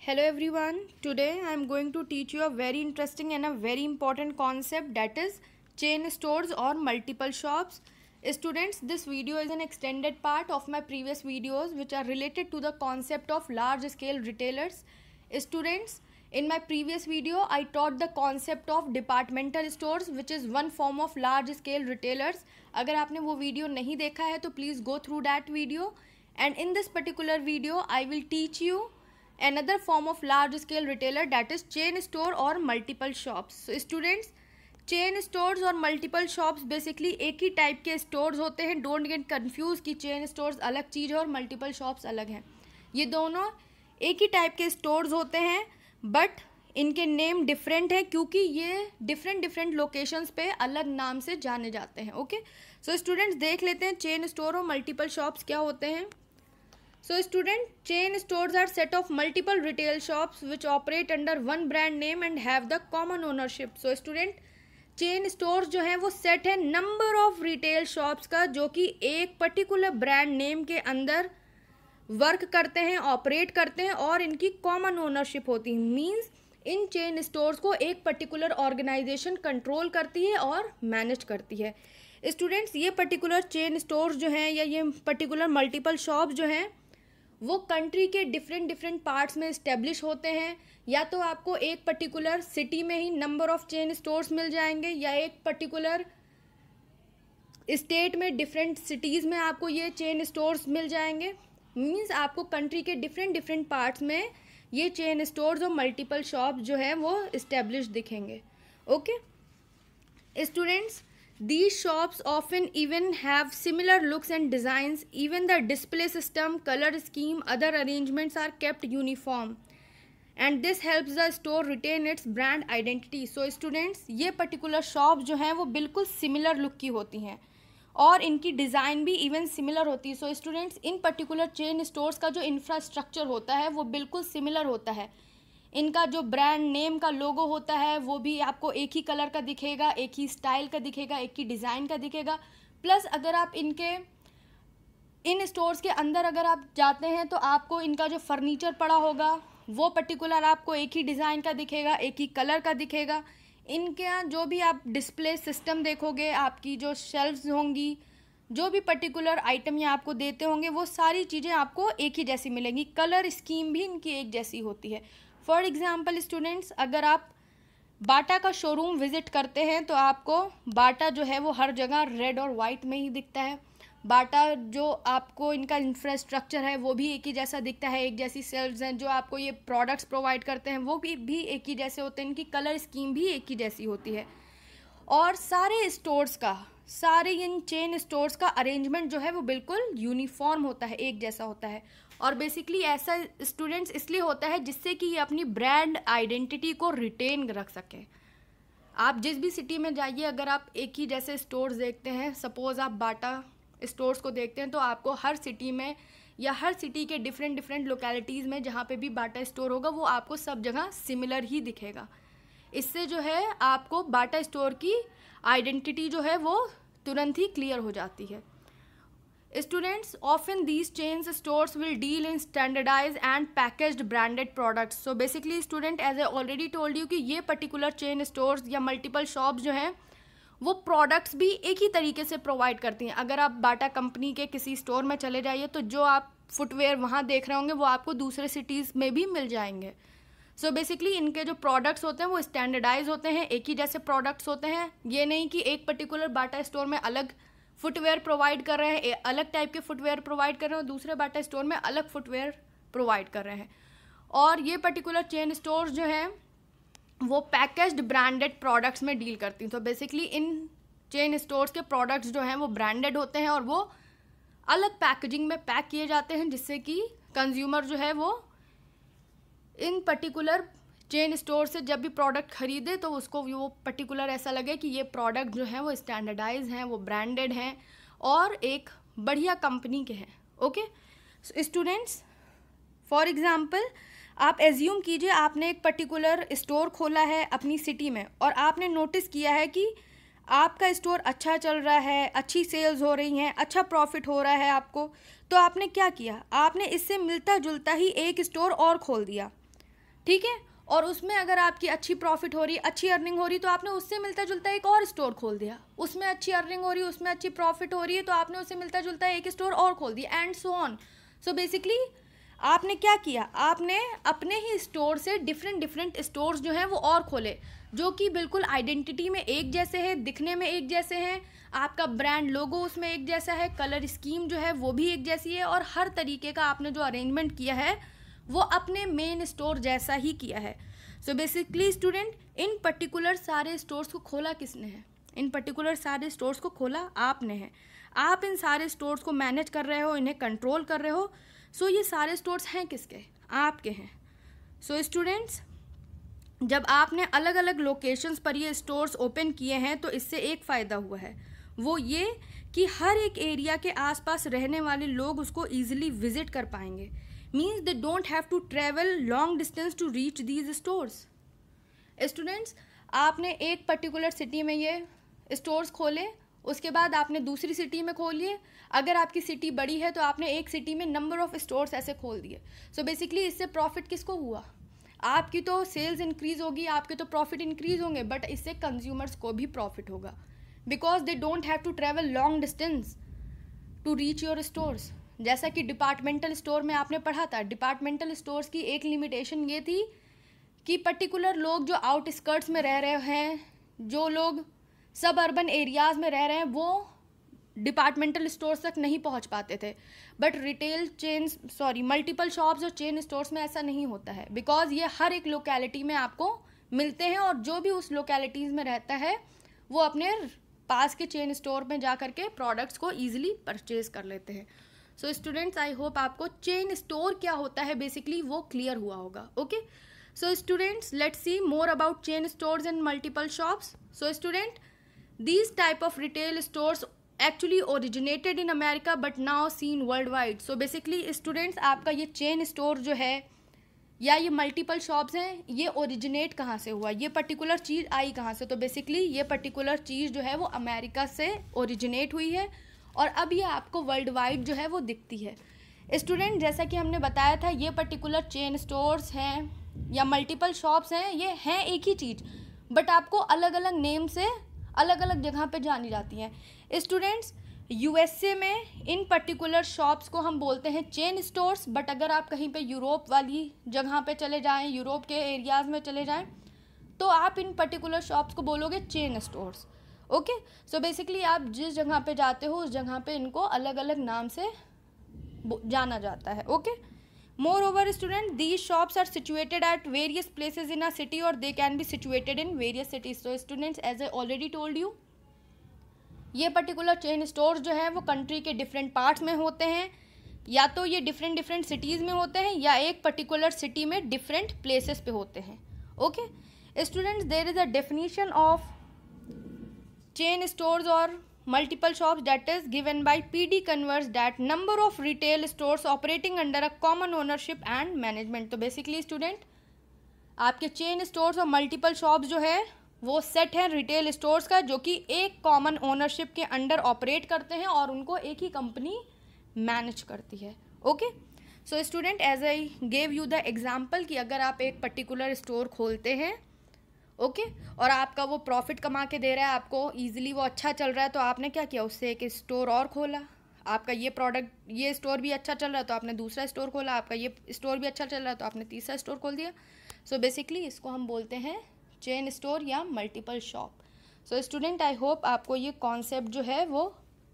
Hello everyone today I am going to teach you a very interesting and a very important concept that is chain stores और multiple shops students this video is an extended part of my previous videos which are related to the concept of large scale retailers students in my previous video I taught the concept of departmental stores which is one form of large scale retailers अगर आपने वो video नहीं देखा है तो please go through that video and in this particular video I will teach you another form of large scale retailer that is chain store और multiple shops students chain stores और multiple shops basically एक ही type के stores होते हैं don't get confuse कि chain stores अलग चीज़ है और मल्टीपल शॉप्स अलग हैं ये दोनों एक ही टाइप के स्टोर्स होते हैं बट इनके नेम डिफरेंट हैं क्योंकि ये डिफरेंट डिफरेंट लोकेशंस पे अलग नाम से जाने जाते हैं ओके सो स्टूडेंट्स देख लेते हैं चेन स्टोर और मल्टीपल शॉप्स क्या होते हैं so student chain stores are set of multiple retail shops which operate under one brand name and have the common ownership so student chain stores जो हैं वो सेट है नंबर ऑफ रिटेल शॉप्स का जो कि एक पर्टिकुलर ब्रांड नेम के अंदर वर्क करते हैं ऑपरेट करते हैं और इनकी कॉमन ओनरशिप होती है मीन्स इन चेन स्टोर्स को एक पर्टिकुलर ऑर्गेनाइजेशन कंट्रोल करती है और मैनेज करती है स्टूडेंट्स ये पर्टिकुलर चेन स्टोर्स जो हैं या ये पर्टिकुलर मल्टीपल शॉप जो हैं वो कंट्री के डिफरेंट डिफरेंट पार्ट्स में इस्टेब्लिश होते हैं या तो आपको एक पर्टिकुलर सिटी में ही नंबर ऑफ चेन स्टोर्स मिल जाएंगे या एक पर्टिकुलर स्टेट में डिफरेंट सिटीज़ में आपको ये चेन स्टोर्स मिल जाएंगे मीन्स आपको कंट्री के डिफरेंट डिफरेंट पार्ट्स में ये चेन स्टोर्स और मल्टीपल शॉप जो है वो इस्टेब्लिश दिखेंगे okay students shops often even have similar looks and designs. Even the display system colour scheme other arrangements are kept uniform and this help the store retain its brand identity so students ये particular shop जो हैं वो बिल्कुल similar look की होती हैं और इनकी डिज़ाइन भी इवन सिमिलर होती है सो स्टूडेंट्स इन पर्टिकुलर चेन स्टोर्स का जो इंफ्रास्ट्रक्चर होता है वो बिल्कुल सिमिलर होता है इनका जो ब्रांड नेम का लोगो होता है वो भी आपको एक ही कलर का दिखेगा एक ही स्टाइल का दिखेगा एक ही डिज़ाइन का दिखेगा प्लस अगर आप इनके इन स्टोर्स के अंदर अगर आप जाते हैं तो आपको इनका जो फर्नीचर पड़ा होगा वो पर्टिकुलर आपको एक ही डिज़ाइन का दिखेगा एक ही कलर का दिखेगा इनके यहाँ जो भी आप डिस्प्ले सिस्टम देखोगे आपकी जो शेल्फ्स होंगी जो भी पर्टिकुलर आइटम ये आपको देते होंगे वो सारी चीज़ें आपको एक ही जैसी मिलेंगी कलर स्कीम भी इनकी एक जैसी होती है फॉर एग्ज़ाम्पल स्टूडेंट्स अगर आप बाटा का शोरूम विज़िट करते हैं तो आपको बाटा जो है वो हर जगह रेड और वाइट में ही दिखता है बाटा जो आपको इनका इंफ्रास्ट्रक्चर है वो भी एक ही जैसा दिखता है एक जैसी सेल्स हैं जो आपको ये प्रोडक्ट्स प्रोवाइड करते हैं वो भी भी एक ही जैसे होते हैं इनकी कलर स्कीम भी एक ही जैसी होती है और सारे स्टोर्स का सारे इन चेन स्टोर्स का अरेंजमेंट जो है वो बिल्कुल यूनिफॉर्म होता है एक जैसा होता है और बेसिकली ऐसा स्टूडेंट्स इसलिए होता है जिससे कि ये अपनी ब्रांड आइडेंटिटी को रिटेन रख सकें आप जिस भी सिटी में जाइए अगर आप एक ही जैसे स्टोर्स देखते हैं सपोज़ आप बाटा स्टोर्स को देखते हैं तो आपको हर सिटी में या हर सिटी के डिफरेंट डिफरेंट लोकेलिटीज़ में जहाँ पे भी बाटा स्टोर होगा वो आपको सब जगह सिमिलर ही दिखेगा इससे जो है आपको बाटा स्टोर की आइडेंटिटी जो है वो तुरंत ही क्लियर हो जाती है students often these chain stores will deal in standardise and package branded products so basically student as A already told you कि ये पर्टिकुलर चेन स्टोर या मल्टीपल शॉप जो हैं वो प्रोडक्ट्स भी एक ही तरीके से प्रोवाइड करती हैं अगर आप बाटा कंपनी के किसी स्टोर में चले जाइए तो जो आप फुटवेयर वहाँ देख रहे होंगे वो आपको दूसरे सिटीज़ में भी मिल जाएंगे सो so बेसिकली इनके जो प्रोडक्ट्स होते हैं वो स्टैंडर्डाइज होते हैं एक ही जैसे प्रोडक्ट्स होते हैं ये नहीं कि एक पर्टिकुलर बाटा स्टोर में अलग फुटवेयर प्रोवाइड कर रहे हैं अलग टाइप के फुटवेयर प्रोवाइड कर रहे हैं और दूसरे बाटा स्टोर में अलग फुटवेयर प्रोवाइड कर रहे हैं और ये पर्टिकुलर चेन स्टोर जो हैं वो पैकेज्ड ब्रांडेड प्रोडक्ट्स में डील करती हैं तो बेसिकली इन चेन स्टोर्स के प्रोडक्ट्स जो हैं वो ब्रांडेड होते हैं और वो अलग पैकेजिंग में पैक किए जाते हैं जिससे कि कंज्यूमर जो है वो इन पर्टिकुलर चेन स्टोर से जब भी प्रोडक्ट खरीदे तो उसको वो पर्टिकुलर ऐसा लगे कि ये प्रोडक्ट जो है वो स्टैंडर्डाइज हैं वो ब्रांडेड हैं और एक बढ़िया कंपनी के हैं ओके स्टूडेंट्स फॉर एग्ज़ाम्पल आप एज्यूम कीजिए आपने एक पर्टिकुलर स्टोर खोला है अपनी सिटी में और आपने नोटिस किया है कि आपका स्टोर अच्छा चल रहा है अच्छी सेल्स हो रही हैं अच्छा प्रॉफिट हो रहा है आपको तो आपने क्या किया आपने इससे मिलता जुलता ही एक स्टोर और खोल दिया ठीक है और उसमें अगर आपकी अच्छी प्रॉफिट हो रही अच्छी अर्निंग हो रही तो आपने उससे मिलता जुलता एक और स्टोर खोल दिया उसमें अच्छी अर्निंग हो रही उसमें अच्छी प्रॉफिट हो रही है तो आपने उससे मिलता जुलता एक स्टोर और खोल दिया and so on so basically आपने क्या किया आपने अपने ही स्टोर से डिफरेंट डिफरेंट स्टोर्स जो हैं वो और खोले जो कि बिल्कुल आइडेंटिटी में एक जैसे हैं दिखने में एक जैसे हैं आपका ब्रांड लोगो उसमें एक जैसा है कलर स्कीम जो है वो भी एक जैसी है और हर तरीके का आपने जो अरेंजमेंट किया है वो अपने मेन स्टोर जैसा ही किया है सो बेसिकली स्टूडेंट इन पर्टिकुलर सारे स्टोर्स को खोला किसने है इन पर्टिकुलर सारे स्टोर्स को खोला आपने है आप इन सारे स्टोर्स को मैनेज कर रहे हो इन्हें कंट्रोल कर रहे हो सो so, ये सारे स्टोर्स हैं किसके आपके हैं सो so, स्टूडेंट्स जब आपने अलग अलग लोकेशंस पर ये स्टोर्स ओपन किए हैं तो इससे एक फ़ायदा हुआ है वो ये कि हर एक एरिया के आसपास रहने वाले लोग उसको ईजिली विज़िट कर पाएंगे means they don't have to travel long distance to reach these stores students आपने एक पर्टिकुलर सिटी में ये स्टोर्स खोले उसके बाद आपने दूसरी सिटी में खोलिए अगर आपकी सिटी बड़ी है तो आपने एक सिटी में नंबर ऑफ़ स्टोर्स ऐसे खोल दिए सो बेसिकली इससे प्रॉफिट किसको हुआ आपकी तो सेल्स इंक्रीज़ होगी आपके तो प्रॉफिट इंक्रीज़ होंगे बट इससे कंज्यूमर्स को भी प्रॉफिट होगा because they don't have to travel long distance to reach your stores जैसा कि डिपार्टमेंटल स्टोर में आपने पढ़ा था डिपार्टमेंटल स्टोर्स की एक लिमिटेशन ये थी कि पर्टिकुलर लोग जो आउटस्कर्ट्स में रह रहे हैं जो लोग सब अर्बन एरियाज़ में रह रहे हैं वो डिपार्टमेंटल स्टोर्स तक नहीं पहुंच पाते थे but retail chain sorry multiple shops और चेन स्टोर्स में ऐसा नहीं होता है बिकॉज ये हर एक लोकेलिटी में आपको मिलते हैं और जो भी उस लोकेलिटीज़ में रहता है वो अपने पास के चेन स्टोर में जा करके प्रोडक्ट्स को ईजिली परचेज़ कर लेते हैं सो स्टूडेंट्स आई होप आपको चेन स्टोर क्या होता है बेसिकली वो क्लियर हुआ होगा okay so students let see more about chain store and multiple shops so student these type of retail store actually originated in America but now seen world wide so basically students आपका ये chain store जो है या ये multiple shops हैं ये originate कहाँ से हुआ ये पर्टिकुलर चीज़ आई कहाँ से तो बेसिकली ये पर्टिकुलर चीज़ जो है वो अमेरिका से ओरिजिनेट हुई है और अब ये आपको वर्ल्ड वाइड जो है वो दिखती है स्टूडेंट जैसा कि हमने बताया था ये पर्टिकुलर चेन स्टोर्स हैं या मल्टीपल शॉप्स हैं ये हैं एक ही चीज़ बट आपको अलग अलग नेम से अलग अलग जगह पे जानी जाती हैं स्टूडेंट्स यूएसए में इन पर्टिकुलर शॉप्स को हम बोलते हैं चेन स्टोर्स बट अगर आप कहीं पे यूरोप वाली जगह पे चले जाएं यूरोप के एरियाज़ में चले जाएं तो आप इन पर्टिकुलर शॉप्स को बोलोगे chain stores okay so basically आप जिस जगह पे जाते हो उस जगह पे इनको अलग अलग नाम से जाना जाता है okay moreover student these shops are situated at various places in a city और they can be situated in various cities तो students as A already told you ये पर्टिकुलर चेन स्टोर जो है वो कंट्री के different parts में होते हैं या तो ये डिफरेंट डिफरेंट सिटीज़ में होते हैं या एक पर्टिकुलर सिटी में डिफरेंट प्लेसेस पे होते हैं okay students there is a definition of chain तो स्टोर्स और multiple shops that is given by P D Converse that number of retail stores operating under a common ownership and management तो basically student आपके chain stores और multiple shops जो है वो set है retail stores का जो कि एक कॉमन ओनरशिप के अंडर ऑपरेट करते हैं और उनको एक ही कंपनी मैनेज करती है okay so student as I gave you the example कि अगर आप एक पर्टिकुलर स्टोर खोलते हैं ओके और आपका वो प्रॉफिट कमा के दे रहा है आपको ईजिली वो अच्छा चल रहा है तो आपने क्या किया उससे एक स्टोर और खोला आपका ये प्रोडक्ट ये स्टोर भी अच्छा चल रहा है तो आपने दूसरा स्टोर खोला आपका ये स्टोर भी अच्छा चल रहा है तो आपने तीसरा स्टोर खोल दिया सो so बेसिकली इसको हम बोलते हैं चेन स्टोर या multiple shop so student I hope आपको ये कॉन्सेप्ट जो है वो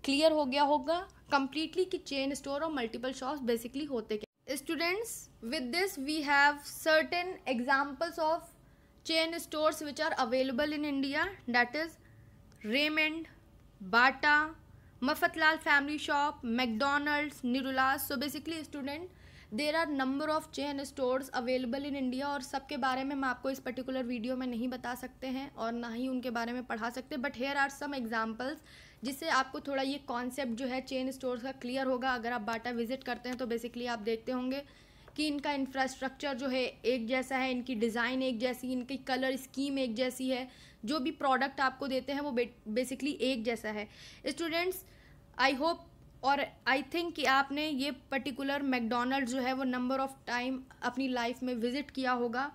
क्लियर हो गया होगा कम्प्लीटली कि चेन स्टोर और मल्टीपल शॉप बेसिकली होते क्या students with this we have certain examples of chain which are available in India India is Raymond Bata Bata, Lal family shop McDonald's Nirula's so basically student there are number of chain stores available in India और सब के बारे में हम आपको इस particular video में नहीं बता सकते हैं और ना ही उनके बारे में पढ़ा सकते but here are some examples जिससे आपको थोड़ा ये कॉन्सेप्ट जो है चेन स्टोर्स का क्लियर होगा अगर आप बाटा विजिट करते हैं तो बेसिकली आप देखते होंगे कि इनका इंफ्रास्ट्रक्चर जो है एक जैसा है इनकी डिज़ाइन एक जैसी इनकी कलर स्कीम एक जैसी है जो भी प्रोडक्ट आपको देते हैं वो बेसिकली एक जैसा है स्टूडेंट्स आई होप और आई थिंक कि आपने ये पर्टिकुलर मैकडोनल्ड जो है वो नंबर ऑफ़ टाइम अपनी लाइफ में विज़िट किया होगा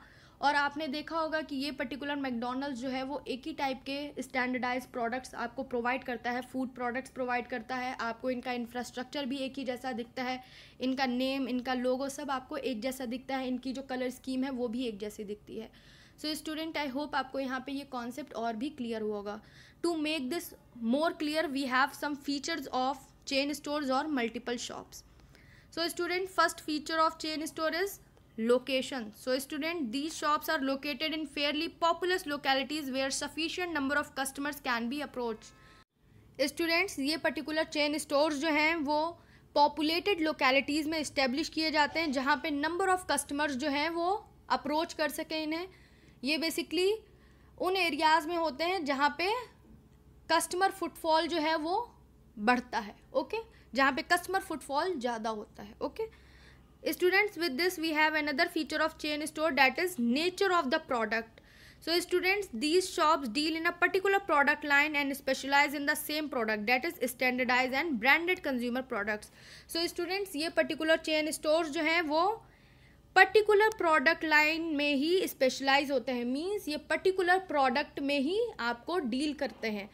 और आपने देखा होगा कि ये पर्टिकुलर मैकडोनल्ड जो है वो एक ही टाइप के स्टैंडर्डाइज प्रोडक्ट्स आपको प्रोवाइड करता है फूड प्रोडक्ट्स प्रोवाइड करता है आपको इनका इंफ्रास्ट्रक्चर भी एक ही जैसा दिखता है इनका नेम इनका लोगो सब आपको एक जैसा दिखता है इनकी जो कलर स्कीम है वो भी एक जैसी दिखती है सो स्टूडेंट आई होप आपको यहाँ पे ये कॉन्सेप्ट और भी क्लियर होगा to make this more clear we have some features of chain stores और multiple shops so student first feature of chain store is location so student these shops are located in fairly populous localities where sufficient number of customers can be approach students ये particular chain store जो हैं वो populated localities में establish किए जाते हैं जहाँ पर नंबर ऑफ़ कस्टमर्स जो हैं वो अप्रोच कर सकें इन्हें ये बेसिकली उन एरियाज़ में होते हैं जहाँ पे कस्टमर फुटफॉल जो है वो बढ़ता है ओके जहाँ पे कस्टमर फुटफॉल ज़्यादा होता है okay students with this we have another feature of chain store that is nature of the product so students these shops deal in a particular product line and specialize in the same product that is standardize and branded consumer products so students ये particular chain store जो हैं वो particular product line में ही specialise होते हैं means ये particular product में ही आपको डील करते हैं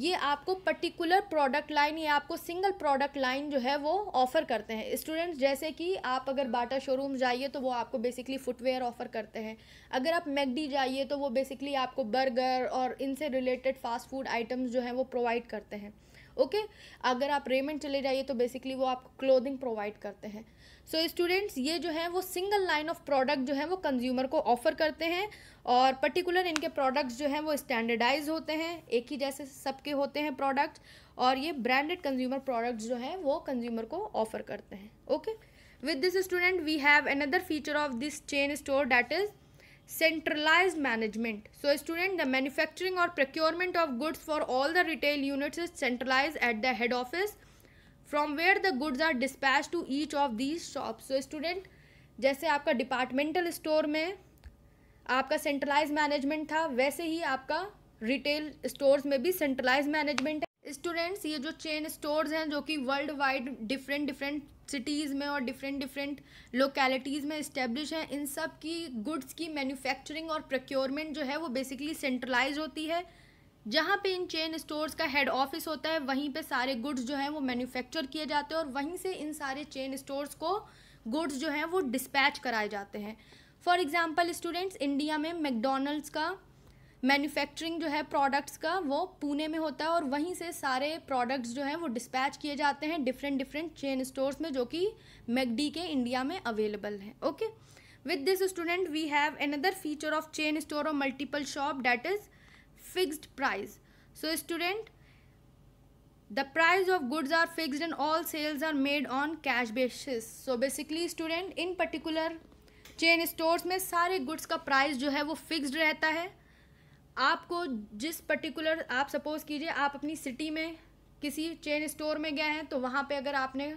ये आपको पर्टिकुलर प्रोडक्ट लाइन या आपको सिंगल प्रोडक्ट लाइन जो है वो ऑफ़र करते हैं स्टूडेंट्स जैसे कि आप अगर बाटा शोरूम जाइए तो वो आपको बेसिकली फुटवेयर ऑफ़र करते हैं अगर आप मैगडी जाइए तो वो बेसिकली आपको बर्गर और इनसे रिलेटेड फ़ास्ट फूड आइटम्स जो हैं वो प्रोवाइड करते हैं ओके okay? अगर आप रेमेंट चले जाइए तो बेसिकली वो आपको क्लोदिंग प्रोवाइड करते हैं सो so, स्टूडेंट्स ये जो है वो सिंगल लाइन ऑफ प्रोडक्ट जो है वो कंज्यूमर को ऑफर करते हैं और पर्टिकुलर इनके प्रोडक्ट्स जो हैं वो स्टैंडर्डाइज होते हैं एक ही जैसे सबके होते हैं प्रोडक्ट और ये ब्रांडेड कंज्यूमर प्रोडक्ट्स जो हैं वो कंज्यूमर को ऑफर करते हैं okay with this student we have another feature of this chain store that is centralize management so student the manufacturing और procurement of goods for all the retail units is centralize at the head office from where the goods are dispatch to each of these shop so student जैसे आपका departmental store में आपका centralise management था वैसे ही आपका retail stores में भी centralise management है स्टूडेंट्स ये जो चेन स्टोर्स हैं जो कि world wide different different cities में और डिफरेंट डिफरेंट लोकेलिटीज़ में इस्टेब्लिश हैं इन सब की गुड्स की मैन्युफैक्चरिंग और प्रोक्योरमेंट जो है वो बेसिकली सेंट्रलाइज होती है जहाँ पे इन चेन स्टोर्स का हेड ऑफिस होता है वहीं पे सारे गुड्स जो हैं वो मैन्युफैक्चर किए जाते हैं और वहीं से इन सारे चेन स्टोर्स को गुड्स जो हैं वो डिस्पैच कराए जाते हैं फॉर एग्ज़ाम्पल स्टूडेंट्स इंडिया में मैकडोनल्ड्स का मैन्युफैक्चरिंग जो है प्रोडक्ट्स का वो पुणे में होता है और वहीं से सारे प्रोडक्ट्स जो हैं वो डिस्पैच किए जाते हैं डिफरेंट डिफरेंट चेन स्टोर्स में जो कि मैगडी के इंडिया में अवेलेबल हैं okay with this student we have another feature of chain store और multiple shop that is fixed price so student the price of goods are fixed and all sales are made on cash basis so basically student in particular chain stores में सारे goods का price जो है वो fixed रहता है आपको जिस पर्टिकुलर आप सपोज़ कीजिए आप अपनी सिटी में किसी चेन स्टोर में गए हैं तो वहाँ पे अगर आपने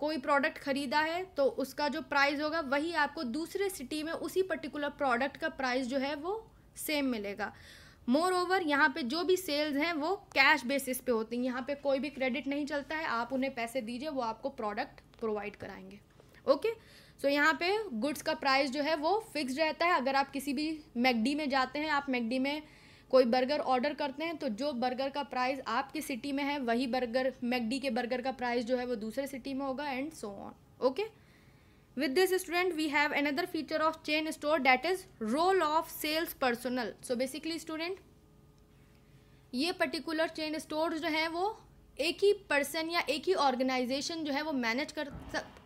कोई प्रोडक्ट ख़रीदा है तो उसका जो प्राइस होगा वही आपको दूसरे सिटी में उसी पर्टिकुलर प्रोडक्ट का प्राइस जो है वो सेम मिलेगा मोर ओवर यहाँ पे जो भी सेल्स हैं वो कैश बेसिस पे होती हैं यहाँ पे कोई भी क्रेडिट नहीं चलता है आप उन्हें पैसे दीजिए वो आपको प्रोडक्ट प्रोवाइड कराएंगे ओके सो so, यहाँ पे गुड्स का प्राइस जो है वो फिक्स रहता है अगर आप किसी भी मैगडी में जाते हैं आप मैगडी में कोई बर्गर ऑर्डर करते हैं तो जो बर्गर का प्राइस आपकी सिटी में है वही बर्गर मैगडी के बर्गर का प्राइस जो है वो दूसरे सिटी में होगा and so on okay with this student we have another feature of chain store that is role of sales personnel so basically student ये पर्टिकुलर चेन स्टोर जो हैं वो एक ही पर्सन या एक ही ऑर्गेनाइजेशन जो है वो मैनेज कर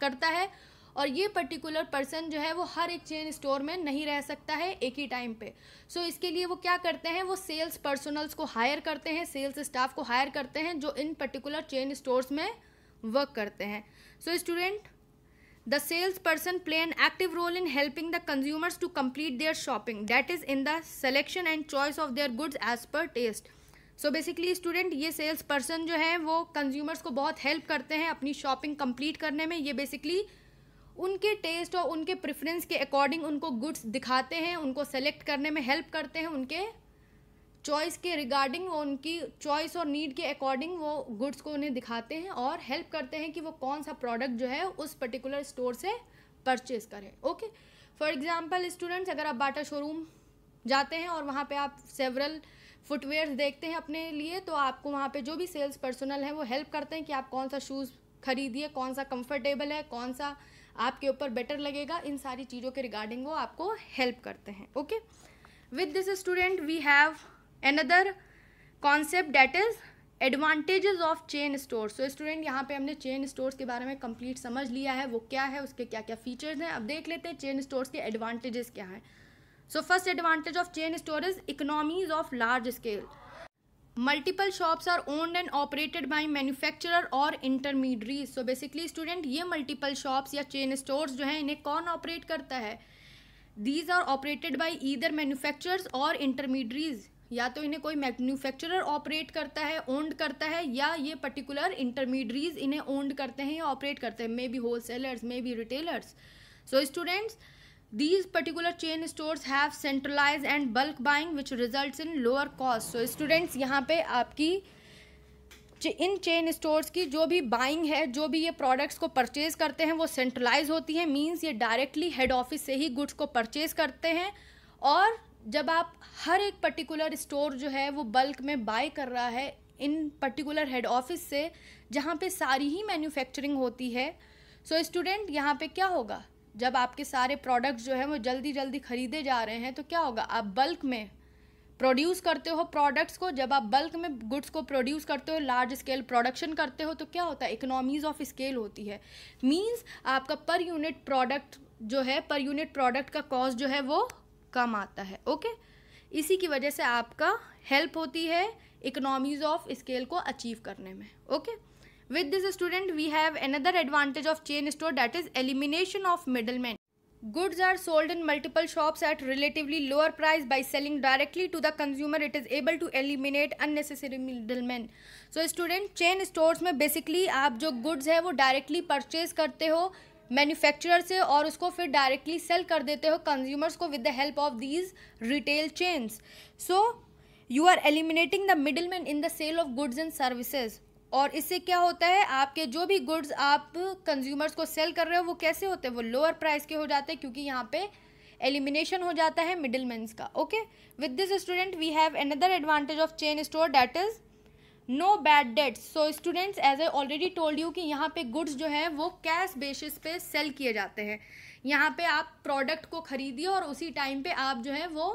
करता है और ये पर्टिकुलर पर्सन जो है वो हर एक चेन स्टोर में नहीं रह सकता है एक ही टाइम पे सो so, इसके लिए वो क्या करते हैं वो सेल्स पर्सनल्स को हायर करते हैं सेल्स स्टाफ को हायर करते हैं जो इन पर्टिकुलर चेन स्टोर्स में वर्क करते हैं so so, student the sales person play an active role in helping the consumers to complete their shopping that is in the selection and choice of their goods as per taste so basically student ये sales person जो है वो consumers को बहुत help करते हैं अपनी shopping complete करने में ये बेसिकली उनके टेस्ट और उनके प्रेफरेंस के अकॉर्डिंग उनको गुड्स दिखाते हैं उनको सेलेक्ट करने में हेल्प करते हैं उनके चॉइस के रिगार्डिंग वो उनकी चॉइस और नीड के अकॉर्डिंग वो गुड्स को उन्हें दिखाते हैं और हेल्प करते हैं कि वो कौन सा प्रोडक्ट जो है उस पर्टिकुलर स्टोर से परचेज़ करें ओके फॉर एग्ज़ाम्पल स्टूडेंट्स अगर आप बाटा शोरूम जाते हैं और वहाँ पे आप सेवरल फुटवेयर देखते हैं अपने लिए तो आपको वहाँ पे जो भी सेल्स पर्सनल है वो हेल्प करते हैं कि आप कौन सा शूज़ खरीदिए कौन सा कंफर्टेबल है कौन सा आपके ऊपर बेटर लगेगा इन सारी चीज़ों के रिगार्डिंग वो आपको हेल्प करते हैं okay with this student we have another concept that is advantages of chain store so student यहाँ पे हमने चेन स्टोर्स के बारे में कंप्लीट समझ लिया है वो क्या है उसके क्या क्या फीचर्स हैं अब देख लेते हैं चेन स्टोर्स के एडवांटेजेस क्या हैं so first advantage of chain store is economies of large scale multiple shops are owned and operated by manufacturer और इंटरमीडियरी सो बेसिकली स्टूडेंट ये मल्टीपल शॉप्स या चेन स्टोर्स जो हैं इन्हें कौन ऑपरेट करता है these are operated by either manufacturers और इंटरमीडियरीज या तो इन्हें कोई मैन्युफैक्चरर ऑपरेट करता है ओन्ड करता है या ये पर्टिकुलर इंटरमीडियरीज इन्हें ओन्ड करते हैं या ऑपरेट करते हैं may be wholesalers may be retailers so students these particular chain store have centralize and bulk buying which result in lower cost so students यहाँ पे आपकी इन चेन स्टोर्स की जो भी बाइंग है जो भी ये प्रोडक्ट्स को परचेज़ करते हैं वो सेंट्रलाइज होती है मीन्स ये डायरेक्टली हेड ऑफिस से ही गुड्स को परचेज़ करते हैं और जब आप हर एक पर्टिकुलर स्टोर जो है वो बल्क में बाय कर रहा है इन पर्टिकुलर हेड ऑफिस से जहाँ पे सारी ही मैन्युफैक्चरिंग होती है सो स्टूडेंट यहाँ पे क्या होगा जब आपके सारे प्रोडक्ट्स जो हैं वो जल्दी जल्दी ख़रीदे जा रहे हैं तो क्या होगा आप बल्क में प्रोड्यूस करते हो प्रोडक्ट्स को जब आप बल्क में गुड्स को प्रोड्यूस करते हो लार्ज स्केल प्रोडक्शन करते हो तो क्या होता है इकोनॉमीज ऑफ स्केल होती है मींस आपका पर यूनिट प्रोडक्ट जो है पर यूनिट प्रोडक्ट का कॉस्ट जो है वो कम आता है ओके इसी की वजह से आपका हेल्प होती है इकोनॉमीज ऑफ स्केल को अचीव करने में okay with this student we have another advantage of chain store that is elimination of middle man goods are sold in multiple shops at relatively lower price by selling directly to the consumer it is able to eliminate unnecessary middle man so student chain store में basically आप जो goods हैं वो directly purchase करते हो manufacturer से और उसको फिर डायरेक्टली सेल कर देते हो कंज्यूमर्स को with the help of these retail chains so you are eliminating the middle man in the sale of goods and services और इससे क्या होता है आपके जो भी गुड्स आप कंज्यूमर्स को सेल कर रहे हो वो कैसे होते हैं वो लोअर प्राइस के हो जाते हैं क्योंकि यहाँ पे एलिमिनेशन हो जाता है मिडिल मैंस का okay with this student we have another advantage of chain store that is no bad debts so students as I already told you कि यहाँ पे गुड्स जो है वो कैश बेसिस पे सेल किए जाते हैं यहाँ पे आप प्रोडक्ट को खरीदिए और उसी टाइम पे आप जो है वो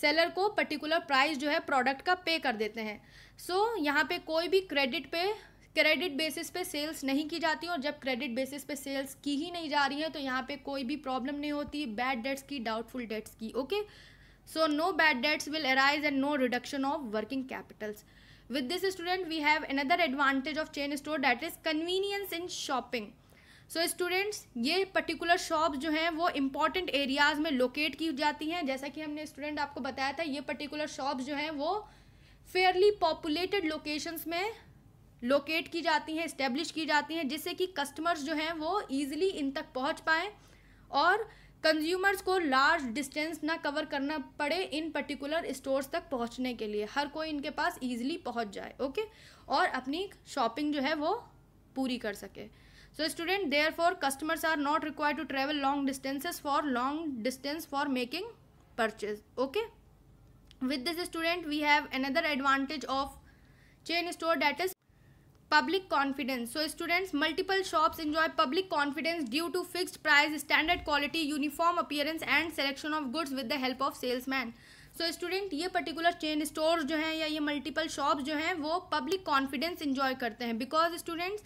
सेलर को पर्टिकुलर प्राइस जो है प्रोडक्ट का पे कर देते हैं सो so, यहाँ पे कोई भी क्रेडिट पे क्रेडिट बेसिस पे सेल्स नहीं की जाती और जब क्रेडिट बेसिस पे सेल्स की ही नहीं जा रही है तो यहाँ पे कोई भी प्रॉब्लम नहीं होती बैड डेट्स की डाउटफुल डेट्स की okay so no bad debts will arise and no reduction of working capitals with this student we have another advantage of chain store that is convenience in shopping so so, students ये particular shop जो हैं वो important areas में locate की जाती हैं जैसा कि हमने स्टूडेंट आपको बताया था ये पर्टिकुलर शॉप्स जो हैं वो फेयरली पॉपुलेटेड लोकेशंस में लोकेट की जाती हैं इस्टेब्लिश की जाती हैं जिससे कि कस्टमर्स जो हैं वो ईजिली इन तक पहुँच पाएँ और कंज्यूमर्स को लार्ज डिस्टेंस ना कवर करना पड़े इन पर्टिकुलर स्टोर्स तक पहुंचने के लिए हर कोई इनके पास ईजिली पहुंच जाए ओके और अपनी शॉपिंग जो है वो पूरी कर सके so student therefore customers are not require to travel long distances for long distance for making purchase okay with this student we have another advantage of chain store that is public confidence so students multiple shops enjoy public confidence due to fixed price standard quality uniform appearance and selection of goods with the help of sales man so student ये particular chain store जो हैं या ये multiple shops जो हैं वो public confidence enjoy करते हैं बिकॉज स्टूडेंट्स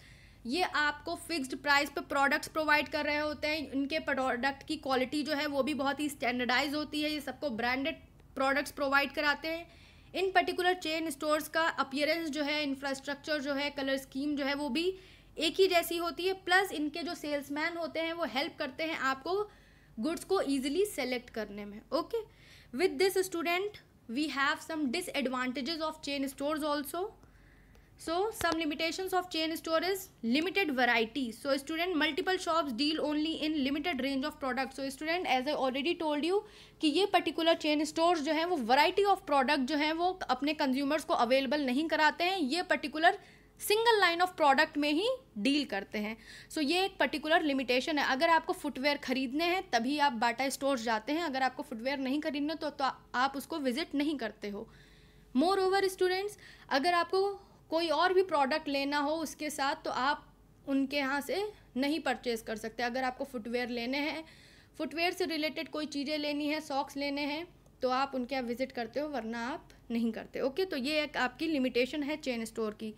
ये आपको फिक्स्ड प्राइस पे प्रोडक्ट्स प्रोवाइड कर रहे होते हैं इनके प्रोडक्ट की क्वालिटी जो है वो भी बहुत ही स्टैंडर्डाइज होती है ये सबको ब्रांडेड प्रोडक्ट्स प्रोवाइड कराते हैं इन पर्टिकुलर चेन स्टोर्स का अपियरेंस जो है इंफ्रास्ट्रक्चर जो है कलर स्कीम जो है वो भी एक ही जैसी होती है प्लस इनके जो सेल्समैन होते हैं वो हेल्प करते हैं आपको गुड्स को ईजिली सेलेक्ट करने में okay with this student we have some disadvantages of chain stores also so some limitation of chain store is limited variety so student multiple shop deal only in limited range of product so student as I already told you कि ये particular chain store जो है वो variety of product जो है वो अपने consumers को अवेलेबल नहीं कराते हैं ये particular single line of product में ही डील करते हैं सो so, ये एक पर्टिकुलर लिमिटेशन है अगर आपको फुटवेयर खरीदने हैं तभी आप बाटा स्टोर जाते हैं अगर आपको फुटवेयर नहीं खरीदना तो, तो आप उसको विजिट नहीं करते हो मोर ओवर स्टूडेंट्स अगर आपको कोई और भी प्रोडक्ट लेना हो उसके साथ तो आप उनके यहाँ से नहीं परचेज़ कर सकते अगर आपको फुटवेयर लेने हैं फुटवेयर से रिलेटेड कोई चीज़ें लेनी है सॉक्स लेने हैं तो आप उनके यहाँ विज़िट करते हो वरना आप नहीं करते ओके तो ये एक आपकी लिमिटेशन है चेन स्टोर की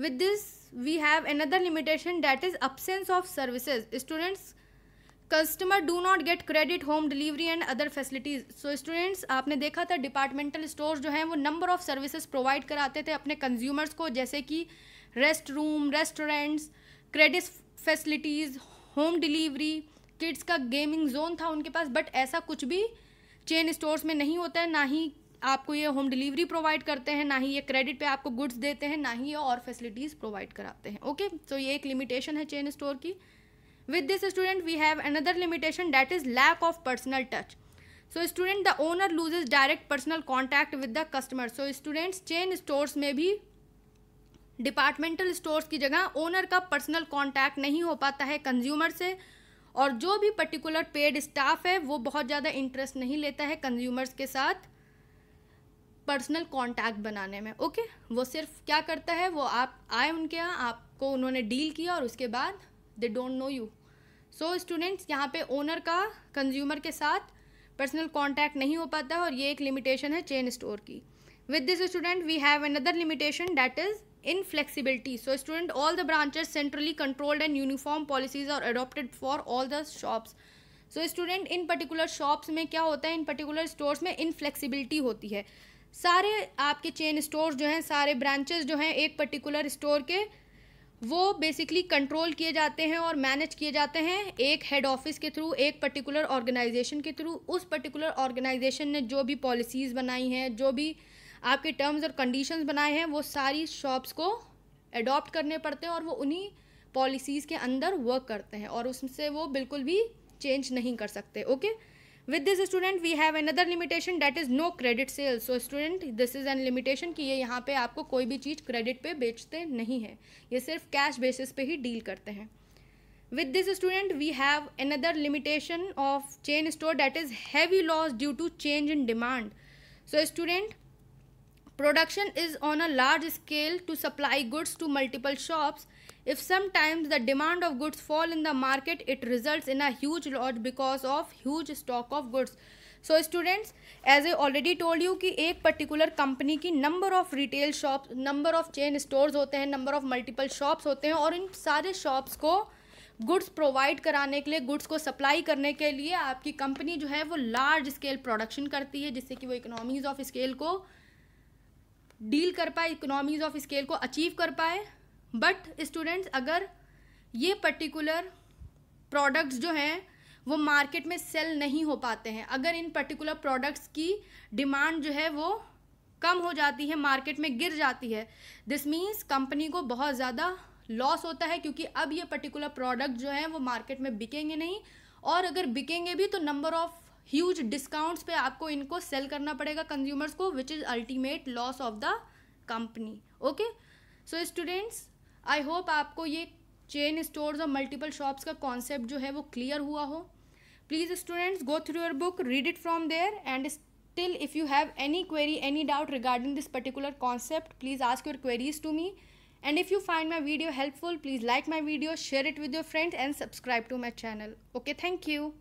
with this we have another limitation that is absence of services students customer do not get credit home delivery and other facilities so students आपने देखा था डिपार्टमेंटल स्टोर जो हैं वो नंबर ऑफ़ सर्विसेज प्रोवाइड कराते थे अपने कंज्यूमर्स को जैसे कि rest room restaurants credit facilities home delivery kids का गेमिंग जोन था उनके पास बट ऐसा कुछ भी चेन स्टोर्स में नहीं होता है ना ही आपको ये होम डिलीवरी प्रोवाइड करते हैं ना ही ये क्रेडिट पे आपको गुड्स देते हैं ना ही ये और फैसिलिटीज़ प्रोवाइड कराते हैं ओके सो so ये एक लिमिटेशन है चेन स्टोर की with this student we have another limitation that is lack of personal touch so student the owner loses direct personal contact with the customer so students chain stores में भी departmental stores की जगह owner का personal contact नहीं हो पाता है consumer से और जो भी पर्टिकुलर पेड स्टाफ है वो बहुत ज़्यादा इंटरेस्ट नहीं लेता है कंज्यूमर्स के साथ पर्सनल कांटेक्ट बनाने में ओके वो सिर्फ क्या करता है वो आप आए उनके यहाँ आपको उन्होंने डील किया और उसके बाद they don't know you so students यहाँ पे ओनर का कंज्यूमर के साथ पर्सनल कॉन्टैक्ट नहीं हो पाता और ये एक लिमिटेशन है चेन स्टोर की with this student we have another limitation that is inflexibility so student all the branches centrally controlled and uniform policies are adopted for all the shops so student in particular shops में क्या होता है इन particular stores में इनफ्लेक्सीबिलिटी होती है सारे आपके chain store जो हैं सारे ब्रांचेज जो हैं एक पर्टिकुलर स्टोर के वो बेसिकली कंट्रोल किए जाते हैं और मैनेज किए जाते हैं एक हेड ऑफिस के थ्रू एक पर्टिकुलर ऑर्गेनाइजेशन के थ्रू उस पर्टिकुलर ऑर्गेनाइजेशन ने जो भी पॉलिसीज़ बनाई हैं जो भी आपके टर्म्स और कंडीशंस बनाए हैं वो सारी शॉप्स को अडॉप्ट करने पड़ते हैं और वो उन्हीं पॉलिसीज़ के अंदर वर्क करते हैं और उससे वो बिल्कुल भी चेंज नहीं कर सकते okay okay? With this student we have another limitation that is no credit sales so student this is an limitation कि ये यहाँ पे आपको कोई भी चीज़ क्रेडिट पे बेचते नहीं है ये सिर्फ कैश बेसिस पे ही डील करते हैं with this student we have another limitation of chain store that is heavy loss due to change in demand so student production is on a large scale to supply goods to multiple shops if sometimes the demand of goods fall in the market it result in a huge loss because of huge stock of goods so students as A already told you कि एक particular company की number of retail shop number of chain stores होते हैं number of multiple shops होते हैं और इन सारे shops को गुड्स प्रोवाइड कराने के लिए गुड्स को सप्लाई करने के लिए आपकी कंपनी जो है वो लार्ज स्केल प्रोडक्शन करती है जिससे कि वो इकोनॉमीज ऑफ स्केल को डील कर पाए इकोनॉमीज ऑफ स्केल को अचीव कर पाए बट स्टूडेंट्स अगर ये पर्टिकुलर प्रोडक्ट्स जो हैं वो मार्केट में सेल नहीं हो पाते हैं अगर इन पर्टिकुलर प्रोडक्ट्स की डिमांड जो है वो कम हो जाती है मार्केट में गिर जाती है दिस मीन्स कंपनी को बहुत ज़्यादा लॉस होता है क्योंकि अब ये पर्टिकुलर प्रोडक्ट जो हैं वो मार्केट में बिकेंगे नहीं और अगर बिकेंगे भी तो नंबर ऑफ ह्यूज डिस्काउंट्स पे आपको इनको सेल करना पड़ेगा कंज्यूमर्स को which is ultimate loss of the company okay so students I hope आपको ये चेन स्टोर्स और मल्टीपल शॉप्स का कॉन्सेप्ट जो है वो क्लियर हुआ हो please students go through your book read it from there and still if you have any query any doubt regarding this particular concept please ask your queries to me and if you find my video helpful please like my video share it with your friends and subscribe to my channel okay thank you